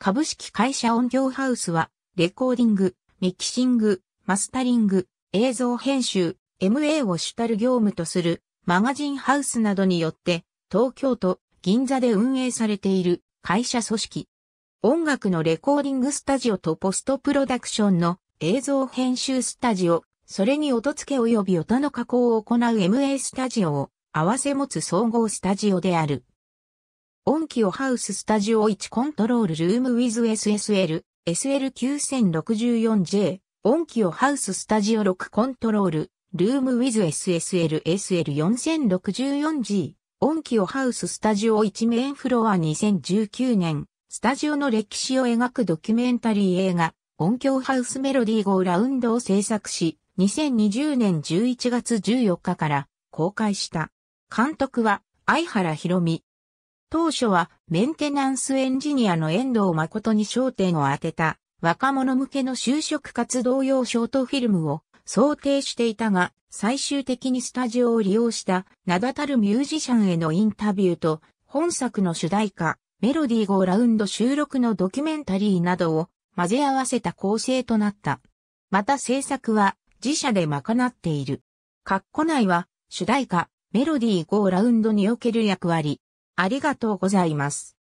株式会社音響ハウスは、レコーディング、ミキシング、マスタリング、映像編集、MA を主たる業務とするマガジンハウスなどによって東京都銀座で運営されている会社組織。音楽のレコーディングスタジオとポストプロダクションの映像編集スタジオ、それに音付け及び音の加工を行う MA スタジオを合わせ持つ総合スタジオである。音ンをハウススタジオ1コントロールルームウィズ SSL、SL9064J、音ンをハウススタジオ6コントロール、ルームウィズ SSL、SL4064G、音ンをハウススタジオ1メインフロア2019年、スタジオの歴史を描くドキュメンタリー映画、音響ハウスメロディー号ラウンドを制作し、2020年11月14日から公開した。監督は、相原博美、当初はメンテナンスエンジニアの遠藤誠に焦点を当てた若者向けの就職活動用ショートフィルムを想定していたが、最終的にスタジオを利用した名だたるミュージシャンへのインタビューと本作の主題歌、メロディー5ラウンド収録のドキュメンタリーなどを混ぜ合わせた構成となった。また制作は自社で賄っている。括弧内は主題歌、メロディー5ラウンドにおける役割、ありがとうございます。